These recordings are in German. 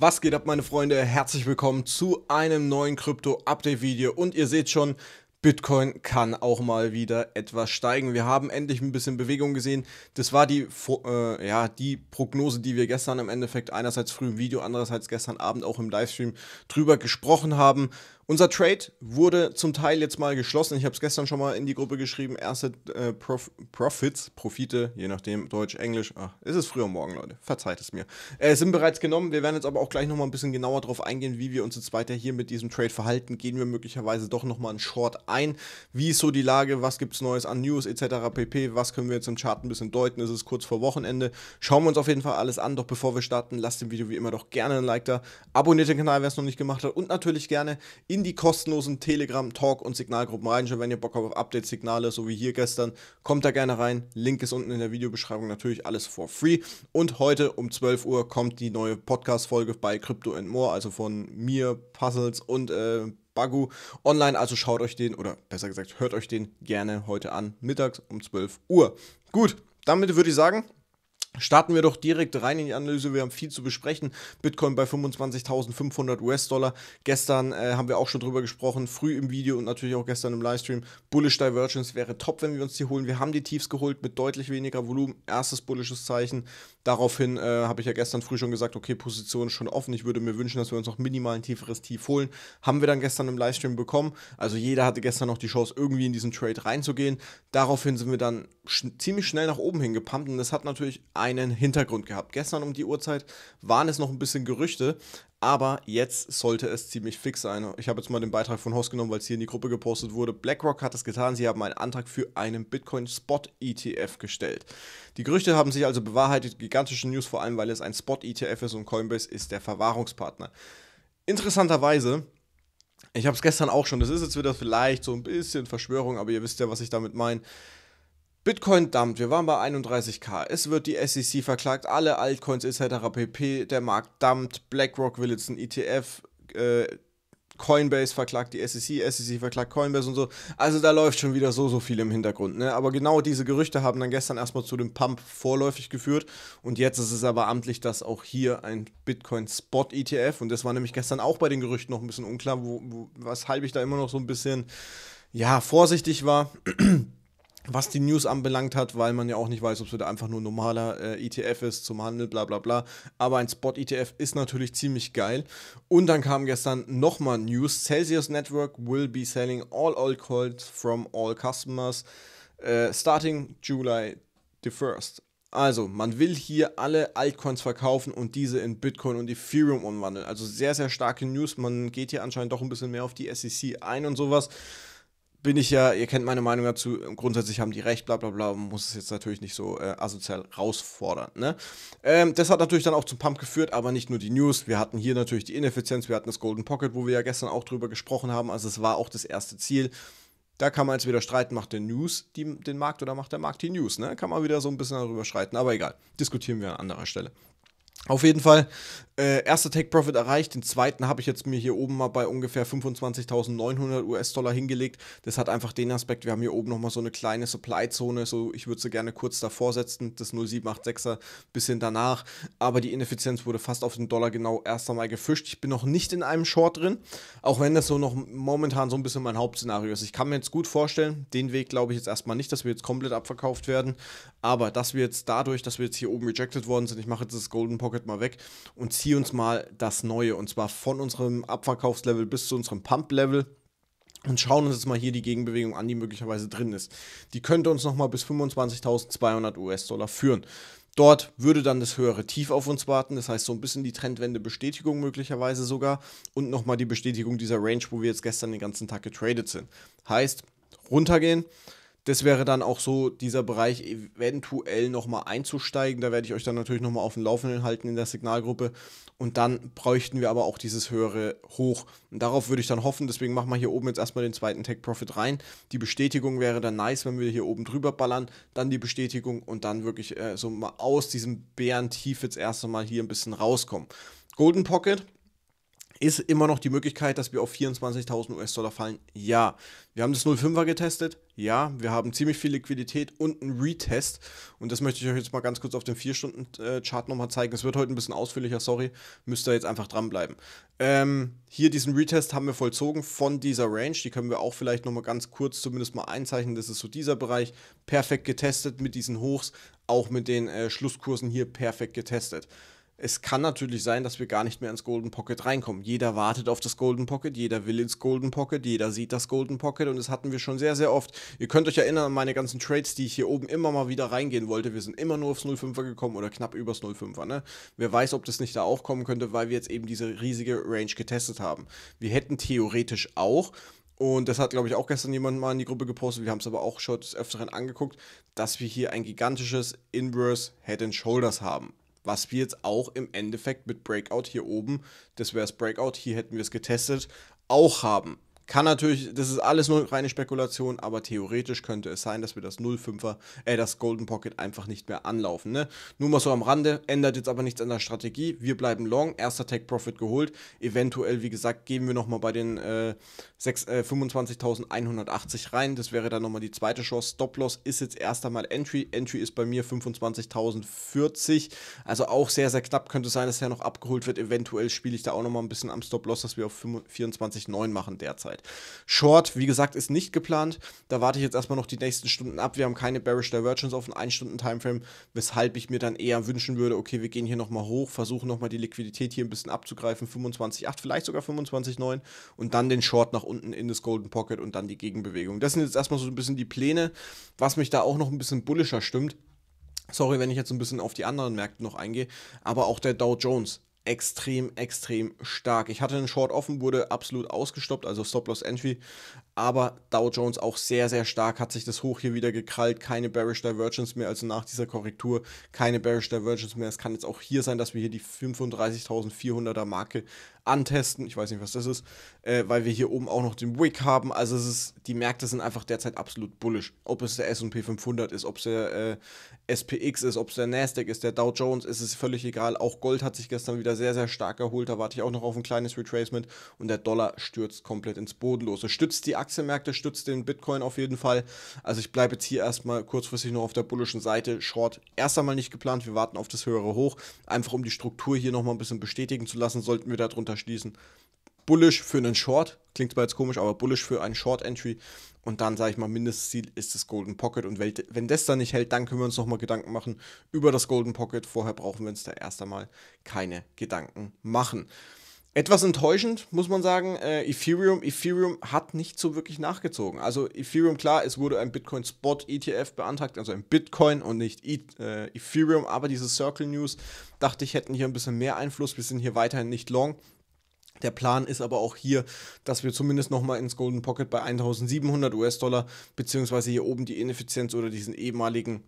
Was geht ab, meine Freunde? Herzlich willkommen zu einem neuen Krypto-Update-Video. Und ihr seht schon, Bitcoin kann auch mal wieder etwas steigen. Wir haben endlich ein bisschen Bewegung gesehen. Das war die, äh, ja, die Prognose, die wir gestern im Endeffekt einerseits früh im Video, andererseits gestern Abend auch im Livestream drüber gesprochen haben. Unser Trade wurde zum Teil jetzt mal geschlossen. Ich habe es gestern schon mal in die Gruppe geschrieben. Erste äh, Prof Profits, Profite, je nachdem, Deutsch, Englisch. Ach, ist es früher morgen, Leute. Verzeiht es mir. Äh, sind bereits genommen. Wir werden jetzt aber auch gleich nochmal ein bisschen genauer darauf eingehen, wie wir uns jetzt weiter hier mit diesem Trade verhalten. Gehen wir möglicherweise doch nochmal einen Short ein. Wie ist so die Lage? Was gibt es Neues an News etc. pp? Was können wir jetzt im Chart ein bisschen deuten? Ist es kurz vor Wochenende? Schauen wir uns auf jeden Fall alles an. Doch bevor wir starten, lasst dem Video wie immer doch gerne ein Like da. Abonniert den Kanal, wer es noch nicht gemacht hat. Und natürlich gerne in in die kostenlosen Telegram, Talk und Signalgruppen reinschauen, wenn ihr Bock habt auf Updates, Signale, so wie hier gestern. Kommt da gerne rein. Link ist unten in der Videobeschreibung natürlich alles for free. Und heute um 12 Uhr kommt die neue Podcast-Folge bei Crypto and More, also von mir, Puzzles und äh, Bagu online. Also schaut euch den, oder besser gesagt, hört euch den gerne heute an, mittags um 12 Uhr. Gut, damit würde ich sagen, Starten wir doch direkt rein in die Analyse. Wir haben viel zu besprechen. Bitcoin bei 25.500 US-Dollar. Gestern äh, haben wir auch schon drüber gesprochen, früh im Video und natürlich auch gestern im Livestream. Bullish Divergence wäre top, wenn wir uns die holen. Wir haben die Tiefs geholt mit deutlich weniger Volumen. Erstes bullisches Zeichen. Daraufhin äh, habe ich ja gestern früh schon gesagt, okay, Position ist schon offen. Ich würde mir wünschen, dass wir uns noch minimal ein tieferes Tief holen. Haben wir dann gestern im Livestream bekommen. Also jeder hatte gestern noch die Chance, irgendwie in diesen Trade reinzugehen. Daraufhin sind wir dann sch ziemlich schnell nach oben hingepumpt und das hat natürlich einen Hintergrund gehabt. Gestern um die Uhrzeit waren es noch ein bisschen Gerüchte, aber jetzt sollte es ziemlich fix sein. Ich habe jetzt mal den Beitrag von Hoss genommen, weil es hier in die Gruppe gepostet wurde. BlackRock hat es getan. Sie haben einen Antrag für einen Bitcoin-Spot-ETF gestellt. Die Gerüchte haben sich also bewahrheitet. Gigantische News, vor allem weil es ein Spot-ETF ist und Coinbase ist der Verwahrungspartner. Interessanterweise ich habe es gestern auch schon, das ist jetzt wieder vielleicht so ein bisschen Verschwörung, aber ihr wisst ja, was ich damit meine. Bitcoin dumpt, wir waren bei 31k, es wird die SEC verklagt, alle Altcoins etc. pp, der Markt dumpt, BlackRock will jetzt ein ETF, äh, Coinbase verklagt die SEC, SEC verklagt Coinbase und so. Also da läuft schon wieder so, so viel im Hintergrund. Ne? Aber genau diese Gerüchte haben dann gestern erstmal zu dem Pump vorläufig geführt. Und jetzt ist es aber amtlich, dass auch hier ein Bitcoin-Spot-ETF, und das war nämlich gestern auch bei den Gerüchten noch ein bisschen unklar, wo, wo, weshalb ich da immer noch so ein bisschen, ja, vorsichtig war was die News anbelangt hat, weil man ja auch nicht weiß, ob es wieder einfach nur ein normaler äh, ETF ist zum Handel, bla bla bla. Aber ein Spot-ETF ist natürlich ziemlich geil. Und dann kam gestern nochmal News. Celsius Network will be selling all old coins from all customers äh, starting July the 1st. Also, man will hier alle Altcoins verkaufen und diese in Bitcoin und Ethereum umwandeln. Also sehr, sehr starke News. Man geht hier anscheinend doch ein bisschen mehr auf die SEC ein und sowas bin ich ja, ihr kennt meine Meinung dazu, grundsätzlich haben die recht, bla bla bla, man muss es jetzt natürlich nicht so äh, asozial rausfordern. Ne? Ähm, das hat natürlich dann auch zum Pump geführt, aber nicht nur die News. Wir hatten hier natürlich die Ineffizienz, wir hatten das Golden Pocket, wo wir ja gestern auch drüber gesprochen haben. Also es war auch das erste Ziel. Da kann man jetzt wieder streiten, macht der News die, den Markt oder macht der Markt die News? Ne? Kann man wieder so ein bisschen darüber streiten, aber egal. Diskutieren wir an anderer Stelle. Auf jeden Fall, äh, erster Take Profit erreicht, den zweiten habe ich jetzt mir hier oben mal bei ungefähr 25.900 US-Dollar hingelegt. Das hat einfach den Aspekt, wir haben hier oben nochmal so eine kleine Supply-Zone, so ich würde sie gerne kurz davor setzen, das 0786er bisschen danach, aber die Ineffizienz wurde fast auf den Dollar genau erst einmal gefischt. Ich bin noch nicht in einem Short drin, auch wenn das so noch momentan so ein bisschen mein Hauptszenario ist. Ich kann mir jetzt gut vorstellen, den Weg glaube ich jetzt erstmal nicht, dass wir jetzt komplett abverkauft werden, aber dass wir jetzt dadurch, dass wir jetzt hier oben rejected worden sind, ich mache jetzt das Golden Pocket Pocket mal weg und zieh uns mal das Neue. Und zwar von unserem Abverkaufslevel bis zu unserem Pump-Level und schauen uns jetzt mal hier die Gegenbewegung an, die möglicherweise drin ist. Die könnte uns nochmal bis 25.200 US-Dollar führen. Dort würde dann das höhere Tief auf uns warten, das heißt so ein bisschen die Trendwende-Bestätigung möglicherweise sogar und nochmal die Bestätigung dieser Range, wo wir jetzt gestern den ganzen Tag getradet sind. Heißt, runtergehen, das wäre dann auch so dieser Bereich, eventuell nochmal einzusteigen. Da werde ich euch dann natürlich nochmal auf dem Laufenden halten in der Signalgruppe. Und dann bräuchten wir aber auch dieses höhere Hoch. Und darauf würde ich dann hoffen. Deswegen machen wir hier oben jetzt erstmal den zweiten Tech Profit rein. Die Bestätigung wäre dann nice, wenn wir hier oben drüber ballern. Dann die Bestätigung und dann wirklich äh, so mal aus diesem Bärentief jetzt erst einmal hier ein bisschen rauskommen. Golden Pocket ist immer noch die Möglichkeit, dass wir auf 24.000 US-Dollar fallen? Ja. Wir haben das 05er getestet? Ja. Wir haben ziemlich viel Liquidität und einen Retest. Und das möchte ich euch jetzt mal ganz kurz auf dem 4-Stunden-Chart nochmal zeigen. Es wird heute ein bisschen ausführlicher, sorry. Müsst ihr jetzt einfach dranbleiben. Ähm, hier diesen Retest haben wir vollzogen von dieser Range. Die können wir auch vielleicht nochmal ganz kurz zumindest mal einzeichnen. Das ist so dieser Bereich. Perfekt getestet mit diesen Hochs. Auch mit den äh, Schlusskursen hier perfekt getestet. Es kann natürlich sein, dass wir gar nicht mehr ins Golden Pocket reinkommen. Jeder wartet auf das Golden Pocket, jeder will ins Golden Pocket, jeder sieht das Golden Pocket und das hatten wir schon sehr, sehr oft. Ihr könnt euch erinnern an meine ganzen Trades, die ich hier oben immer mal wieder reingehen wollte. Wir sind immer nur aufs 05er gekommen oder knapp übers 05er. Ne? Wer weiß, ob das nicht da auch kommen könnte, weil wir jetzt eben diese riesige Range getestet haben. Wir hätten theoretisch auch, und das hat, glaube ich, auch gestern jemand mal in die Gruppe gepostet. Wir haben es aber auch schon des Öfteren angeguckt, dass wir hier ein gigantisches Inverse Head and Shoulders haben was wir jetzt auch im Endeffekt mit Breakout hier oben, das wäre das Breakout, hier hätten wir es getestet, auch haben. Kann natürlich, das ist alles nur reine Spekulation, aber theoretisch könnte es sein, dass wir das 05er, äh, das Golden Pocket einfach nicht mehr anlaufen. Ne? Nur mal so am Rande, ändert jetzt aber nichts an der Strategie. Wir bleiben long, erster Tech Profit geholt. Eventuell, wie gesagt, geben wir nochmal bei den äh, äh, 25.180 rein. Das wäre dann nochmal die zweite Chance. Stop Loss ist jetzt erst einmal Entry. Entry ist bei mir 25.040. Also auch sehr, sehr knapp. Könnte sein, dass er noch abgeholt wird. Eventuell spiele ich da auch nochmal ein bisschen am Stop Loss, dass wir auf 24.9 machen derzeit. Möglichkeit. Short, wie gesagt, ist nicht geplant. Da warte ich jetzt erstmal noch die nächsten Stunden ab. Wir haben keine Bearish Divergence auf einen 1-Stunden-Timeframe, weshalb ich mir dann eher wünschen würde, okay, wir gehen hier nochmal hoch, versuchen nochmal die Liquidität hier ein bisschen abzugreifen, 25,8, vielleicht sogar 25,9 und dann den Short nach unten in das Golden Pocket und dann die Gegenbewegung. Das sind jetzt erstmal so ein bisschen die Pläne, was mich da auch noch ein bisschen bullischer stimmt. Sorry, wenn ich jetzt ein bisschen auf die anderen Märkte noch eingehe, aber auch der Dow Jones extrem, extrem stark. Ich hatte einen Short offen, wurde absolut ausgestoppt, also Stop-Loss-Entry aber Dow Jones auch sehr, sehr stark, hat sich das hoch hier wieder gekrallt, keine Bearish Divergence mehr, also nach dieser Korrektur keine Bearish Divergence mehr. Es kann jetzt auch hier sein, dass wir hier die 35.400er Marke antesten, ich weiß nicht, was das ist, äh, weil wir hier oben auch noch den Wick haben, also es ist, die Märkte sind einfach derzeit absolut bullisch, ob es der S&P 500 ist, ob es der äh, SPX ist, ob es der Nasdaq ist, der Dow Jones ist, es völlig egal, auch Gold hat sich gestern wieder sehr, sehr stark erholt, da warte ich auch noch auf ein kleines Retracement und der Dollar stürzt komplett ins Bodenlose, stützt die Aktie Aktienmärkte stützt den Bitcoin auf jeden Fall. Also ich bleibe jetzt hier erstmal kurzfristig noch auf der bullischen Seite. Short erst einmal nicht geplant. Wir warten auf das höhere Hoch. Einfach um die Struktur hier nochmal ein bisschen bestätigen zu lassen, sollten wir darunter schließen. Bullish für einen Short, klingt zwar jetzt komisch, aber bullish für einen Short-Entry. Und dann sage ich mal, Mindestziel ist das Golden Pocket. Und wenn das dann nicht hält, dann können wir uns nochmal Gedanken machen über das Golden Pocket. Vorher brauchen wir uns da erst einmal keine Gedanken machen. Etwas enttäuschend muss man sagen, äh, Ethereum, Ethereum hat nicht so wirklich nachgezogen. Also Ethereum, klar, es wurde ein Bitcoin Spot ETF beantragt, also ein Bitcoin und nicht e äh, Ethereum, aber diese Circle News dachte ich hätten hier ein bisschen mehr Einfluss. Wir sind hier weiterhin nicht long. Der Plan ist aber auch hier, dass wir zumindest nochmal ins Golden Pocket bei 1700 US-Dollar, beziehungsweise hier oben die Ineffizienz oder diesen ehemaligen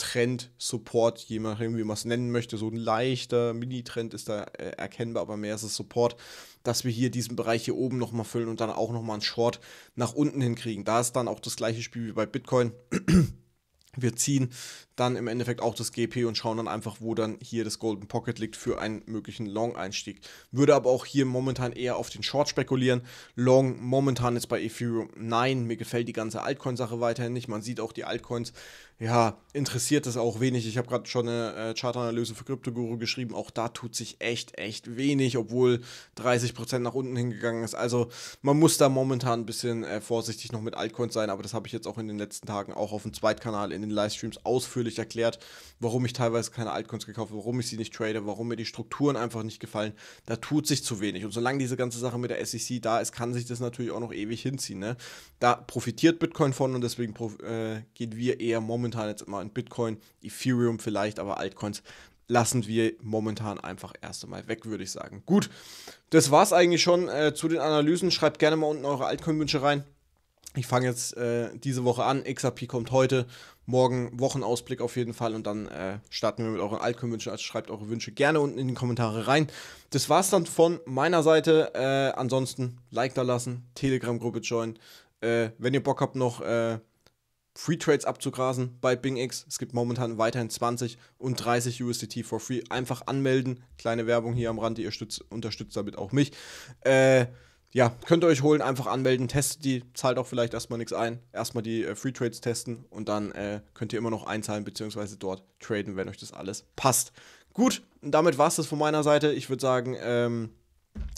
Trend, Support, je nachdem, wie man es nennen möchte. So ein leichter Mini-Trend ist da äh, erkennbar, aber mehr ist es Support, dass wir hier diesen Bereich hier oben nochmal füllen und dann auch nochmal einen Short nach unten hinkriegen. Da ist dann auch das gleiche Spiel wie bei Bitcoin. Wir ziehen dann im Endeffekt auch das GP und schauen dann einfach, wo dann hier das Golden Pocket liegt für einen möglichen Long-Einstieg. Würde aber auch hier momentan eher auf den Short spekulieren. Long momentan jetzt bei Ethereum, nein, mir gefällt die ganze Altcoin-Sache weiterhin nicht. Man sieht auch die Altcoins, ja, interessiert das auch wenig. Ich habe gerade schon eine äh, Chartanalyse für Kryptoguru geschrieben. Auch da tut sich echt, echt wenig, obwohl 30% nach unten hingegangen ist. Also man muss da momentan ein bisschen äh, vorsichtig noch mit Altcoins sein, aber das habe ich jetzt auch in den letzten Tagen auch auf dem Zweitkanal in den Livestreams ausführlich ausführlich erklärt, warum ich teilweise keine Altcoins gekauft warum ich sie nicht trade, warum mir die Strukturen einfach nicht gefallen. Da tut sich zu wenig. Und solange diese ganze Sache mit der SEC da ist, kann sich das natürlich auch noch ewig hinziehen. Ne? Da profitiert Bitcoin von und deswegen äh, gehen wir eher momentan jetzt immer in Bitcoin, Ethereum vielleicht, aber Altcoins lassen wir momentan einfach erst einmal weg, würde ich sagen. Gut, das war es eigentlich schon äh, zu den Analysen. Schreibt gerne mal unten eure Altcoin-Wünsche rein ich fange jetzt äh, diese Woche an, XRP kommt heute, morgen Wochenausblick auf jeden Fall und dann äh, starten wir mit euren altcoin Also schreibt eure Wünsche gerne unten in die Kommentare rein. Das war's dann von meiner Seite. Äh, ansonsten Like da lassen, Telegram-Gruppe joinen. Äh, wenn ihr Bock habt, noch äh, Free Trades abzugrasen bei BingX. Es gibt momentan weiterhin 20 und 30 USDT for free. Einfach anmelden. Kleine Werbung hier am Rand, ihr stützt, unterstützt damit auch mich. Äh, ja, könnt ihr euch holen, einfach anmelden, testet die, zahlt auch vielleicht erstmal nichts ein. Erstmal die äh, Free Trades testen und dann äh, könnt ihr immer noch einzahlen bzw. dort traden, wenn euch das alles passt. Gut, damit war es das von meiner Seite. Ich würde sagen, ähm,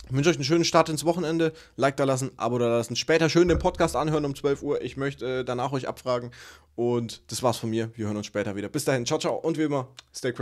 ich wünsche euch einen schönen Start ins Wochenende. Like da lassen, Abo da lassen. Später schön den Podcast anhören um 12 Uhr. Ich möchte äh, danach euch abfragen. Und das war's von mir. Wir hören uns später wieder. Bis dahin, ciao, ciao. Und wie immer, stay crazy.